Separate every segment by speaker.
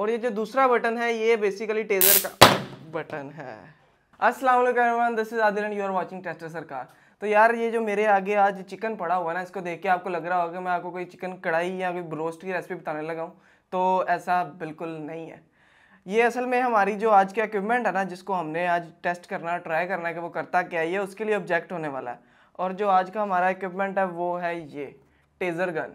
Speaker 1: और ये जो दूसरा बटन है ये बेसिकली टेजर का बटन है Aslam this is Adil and you are watching tester Sarkar तो यार ये जो मेरे आगे आज चिकन पड़ा हुआ ना इसको देख के आपको लग रहा होगा मैं आपको कोई चिकन कढ़ाई या कोई ब्रोस्ट की रेसिपी बताने लगा हूँ तो ऐसा बिल्कुल नहीं है ये असल में हमारी जो आज का इक्विपमेंट है ना जिसको हमने आज टेस्ट करना ट्राई करना है कि वो करता क्या है ये उसके लिए ऑब्जेक्ट होने वाला है और जो आज का हमारा इक्विपमेंट है वो है ये टेज़र गन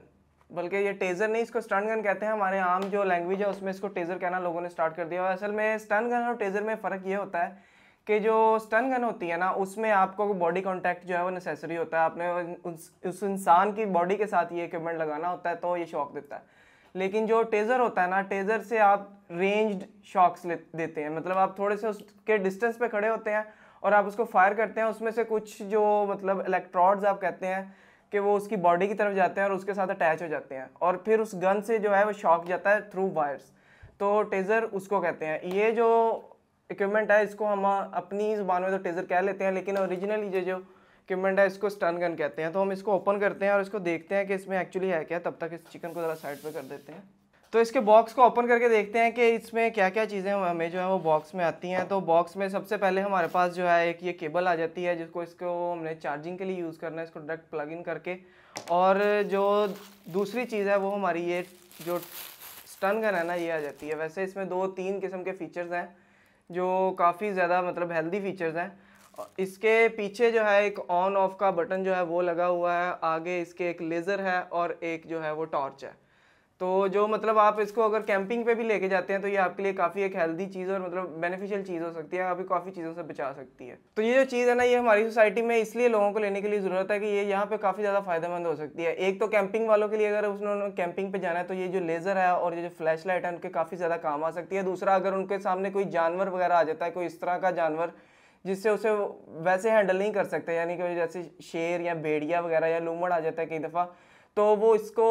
Speaker 1: बल्कि ये टेज़र नहीं इसको स्टन गन कहते हैं हमारे आम जो लैंग्वेज है उसमें इसको टेज़र कहना लोगों ने स्टार्ट कर दिया और असल में स्टन गन और टेज़र में फ़र्क ये होता है कि जो स्टन गन होती है ना उसमें आपको बॉडी कॉन्टैक्ट जो है वो नेसेसरी होता है आपने उस, इंसान की बॉडी के साथ ये इक्विपमेंट लगाना होता है तो ये शौक देता है लेकिन जो टेज़र होता है ना टेज़र से आप रेंज्ड शॉक्स देते हैं मतलब आप थोड़े से उसके डिस्टेंस पे खड़े होते हैं और आप उसको फायर करते हैं उसमें से कुछ जो मतलब इलेक्ट्रॉड्स आप कहते हैं कि वो उसकी बॉडी की तरफ जाते हैं और उसके साथ अटैच हो जाते हैं और फिर उस गन से जो है वो शॉक जाता है थ्रू वायर्स तो टेज़र उसको कहते हैं ये जो इक्विपमेंट है इसको हम अपनी जुबान में तो टेज़र कह लेते हैं लेकिन ओरिजिनली ये जो इक्विपमेंट है इसको स्टन गन कहते हैं तो हम इसको ओपन करते हैं और इसको देखते हैं कि इसमें एक्चुअली है क्या तब तक इस चिकन को ज़रा साइड पर कर देते हैं तो इसके बॉक्स को ओपन करके देखते हैं कि इसमें क्या क्या चीज़ें हमें जो है वो बॉक्स में आती हैं तो बॉक्स में सबसे पहले हमारे पास जो है एक ये केबल आ जाती है जिसको इसको हमने चार्जिंग के लिए यूज़ करना है इसको डायरेक्ट प्लग इन करके और जो दूसरी चीज़ है वो हमारी ये जो स्टन गन है ना ये आ जाती है वैसे इसमें दो तीन किस्म के फ़ीचर्स हैं जो काफ़ी ज़्यादा मतलब हेल्दी फ़ीचर्स हैं इसके पीछे जो है एक ऑन ऑफ का बटन जो है वो लगा हुआ है आगे इसके एक लेज़र है और एक जो है वो टॉर्च है तो जो मतलब आप इसको अगर कैंपिंग पे भी लेके जाते हैं तो ये आपके लिए काफ़ी एक हेल्दी चीज़ और मतलब बेनिफिशियल चीज़ हो सकती है आपकी काफ़ी चीज़ों से बचा सकती है तो ये जो चीज़ है ना ये हमारी सोसाइटी में इसलिए लोगों को लेने के लिए ज़रूरत है कि ये यहाँ पे काफ़ी ज़्यादा फायदेमंद हो सकती है एक तो कैंपिंग वालों के लिए अगर उन्होंने कैंपिंग पर जाना है तो ये जो लेज़र है और ये जो फ्लैश लाइट है उनके काफ़ी ज़्यादा काम आ सकती है दूसरा अगर उनके सामने कोई जानवर वगैरह आ जाता है कोई इस तरह का जानवर जिससे उसे वैसे हैंडल नहीं कर सकते यानी कि जैसे शेर या भेड़िया वगैरह या लूमड़ आ जाता है कई दफ़ा तो वो इसको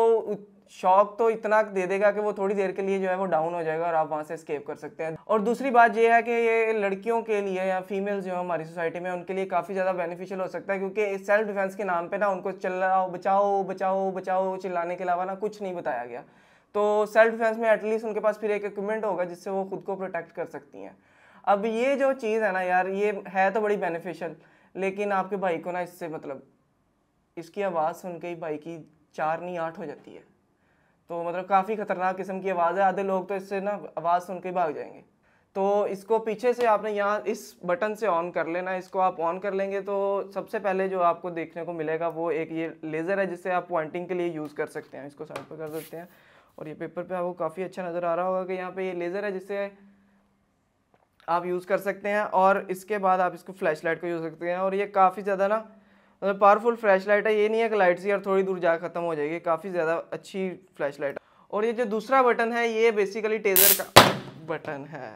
Speaker 1: शौक तो इतना दे देगा कि वो थोड़ी देर के लिए जो है वो डाउन हो जाएगा और आप वहाँ से स्केप कर सकते हैं और दूसरी बात यह है कि ये लड़कियों के लिए या फीमेल्स जो है हमारी सोसाइटी में उनके लिए काफ़ी ज़्यादा बेनिफिशियल हो सकता है क्योंकि सेल्फ डिफेंस के नाम पर ना उनको चिल्लाओ बचाओ बचाओ बचाओ चिल्लाने के अलावा ना कुछ नहीं बताया गया तो सेल्फ डिफेंस में एटलीस्ट उनके पास फिर एक इक्विपमेंट होगा जिससे वो खुद को प्रोटेक्ट कर सकती हैं अब ये जो चीज़ है ना यार ये है तो बड़ी बेनिफिशियल लेकिन आपके भाई को ना इससे मतलब इसकी आवाज़ सुन के ही भाई की चार नहीं आठ हो जाती है तो मतलब काफ़ी ख़तरनाक किस्म की आवाज़ है आधे लोग तो इससे ना आवाज़ सुन के भाग जाएंगे तो इसको पीछे से आपने यहाँ इस बटन से ऑन कर लेना इसको आप ऑन कर लेंगे तो सबसे पहले जो आपको देखने को मिलेगा वो एक ये लेज़र है जिसे आप पॉइंटिंग के लिए यूज़ कर सकते हैं इसको साइड पर कर सकते हैं और ये पेपर पे आपको काफ़ी अच्छा नज़र आ रहा होगा कि यहाँ पे ये लेज़र है जिससे आप यूज़ कर सकते हैं और इसके बाद आप इसको फ्लैश लाइट को यूज़ सकते हैं और ये काफ़ी ज़्यादा ना मतलब पावरफुल फ्लैश लाइट है ये नहीं है कि लाइट से यार थोड़ी दूर जा खत्म हो जाएगी काफ़ी ज़्यादा अच्छी फ्लैश लाइट और ये जो दूसरा बटन है ये बेसिकली टेजर का बटन है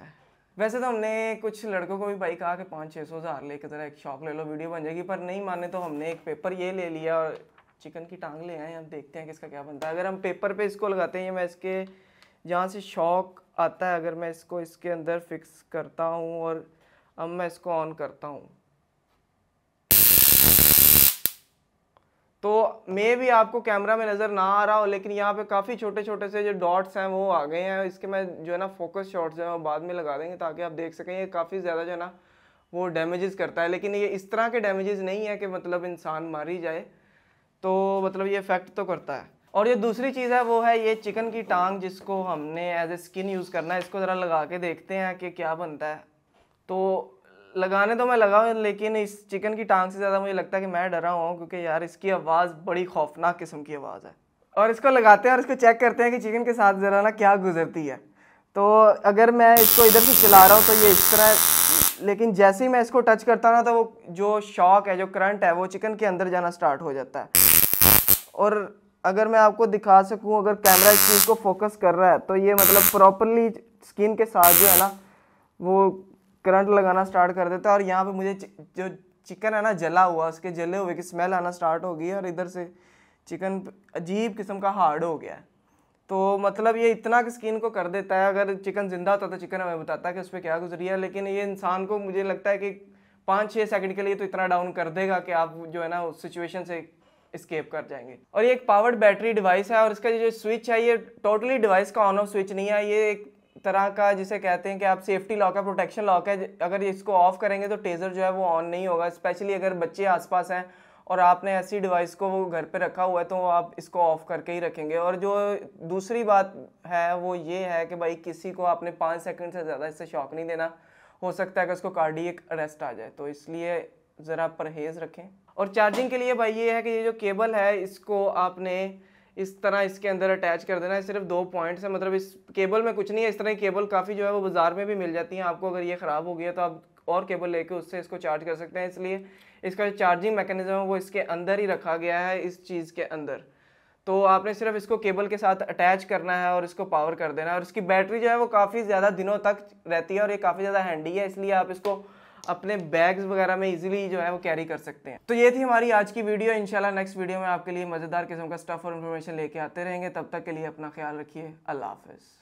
Speaker 1: वैसे तो हमने कुछ लड़कों को भी भाई कहा कि पाँच छः सौ हज़ार ले ज़रा एक शॉक ले लो वीडियो बन जाएगी पर नहीं माने तो हमने एक पेपर ये ले लिया और चिकन की टांग ले आए हम देखते हैं कि इसका क्या बनता है अगर हम पेपर पे इसको लगाते हैं ये मैं इसके जहाँ से शॉक आता है अगर मैं इसको इसके अंदर फिक्स करता हूँ और अब मैं इसको ऑन करता हूँ तो मे भी आपको कैमरा में नज़र ना आ रहा हो लेकिन यहाँ पे काफ़ी छोटे छोटे से जो डॉट्स हैं वो आ गए हैं इसके मैं जो है ना फोकस शॉट्स जो है वो बाद में लगा देंगे ताकि आप देख सकें ये काफ़ी ज़्यादा जो है ना वो डैमेजेस करता है लेकिन ये इस तरह के डैमेजेस नहीं है कि मतलब इंसान मार ही जाए तो मतलब ये इफेक्ट तो करता है और ये दूसरी चीज़ है वो है ये चिकन की टांग जिसको हमने एज ए स्किन यूज़ करना है इसको ज़रा लगा के देखते हैं कि क्या बनता है तो लगाने तो मैं लगा लेकिन इस चिकन की टांग से ज़्यादा मुझे लगता है कि मैं डरा हुआ हूँ क्योंकि यार इसकी आवाज़ बड़ी खौफनाक किस्म की आवाज़ है और इसको लगाते हैं और इसको चेक करते हैं कि चिकन के साथ ज़रा ना क्या गुजरती है तो अगर मैं इसको इधर से चला रहा हूँ तो ये इस तरह लेकिन जैसे ही मैं इसको टच करता ना तो वो जो शॉक है जो करंट है वो चिकन के अंदर जाना स्टार्ट हो जाता है और अगर मैं आपको दिखा सकूँ अगर कैमरा इस चीज़ को फोकस कर रहा है तो ये मतलब प्रॉपरली स्किन के साथ जो है ना वो करंट लगाना स्टार्ट कर देता है और यहाँ पे मुझे जो चिकन है ना जला हुआ उसके जले हुए की स्मेल आना स्टार्ट हो गई और इधर से चिकन अजीब किस्म का हार्ड हो गया है तो मतलब ये इतना कि स्किन को कर देता है अगर चिकन ज़िंदा होता तो चिकन हमें बताता कि उस पर क्या गुजरी है लेकिन ये इंसान को मुझे लगता है कि पाँच छः सेकंड के लिए तो इतना डाउन कर देगा कि आप जो है ना उस सिचुएशन से स्केप कर जाएंगे और ये एक पावर्ड बैटरी डिवाइस है और इसका जो स्विच है ये टोटली डिवाइस का ऑन ऑफ स्विच नहीं है ये एक तरह का जिसे कहते हैं कि आप सेफ्टी लॉक है प्रोटेक्शन लॉक है अगर इसको ऑफ करेंगे तो टेज़र जो है वो ऑन नहीं होगा स्पेशली अगर बच्चे आसपास हैं और आपने ऐसी डिवाइस को वो घर पे रखा हुआ है तो आप इसको ऑफ़ करके ही रखेंगे और जो दूसरी बात है वो ये है कि भाई किसी को आपने पाँच सेकंड से ज़्यादा इससे शौक नहीं देना हो सकता है कि उसको कार्डियक अरेस्ट आ जाए तो इसलिए ज़रा परहेज़ रखें और चार्जिंग के लिए भाई ये है कि ये जो केबल है इसको आपने इस तरह इसके अंदर अटैच कर देना है सिर्फ दो पॉइंट्स है मतलब इस केबल में कुछ नहीं है इस तरह की केबल काफ़ी जो है वो बाज़ार में भी मिल जाती हैं आपको अगर ये ख़राब हो गया तो आप और केबल लेके उससे इसको चार्ज कर सकते हैं इसलिए इसका जो चार्जिंग मैकेनिज्म है वो इसके अंदर ही रखा गया है इस चीज़ के अंदर तो आपने सिर्फ इसको केबल के साथ अटैच करना है और इसको पावर कर देना है और इसकी बैटरी जो है वो काफ़ी ज़्यादा दिनों तक रहती है और ये काफ़ी ज़्यादा हैंडी है इसलिए आप इसको अपने बैग्स वगैरह में इजीली जो है वो कैरी कर सकते हैं तो ये थी हमारी आज की वीडियो इंशाल्लाह नेक्स्ट वीडियो में आपके लिए मज़ेदार किस्म का स्टफ़ और इन्फॉर्मेशन लेके आते रहेंगे तब तक के लिए अपना ख्याल रखिए अल्लाह हाफिज़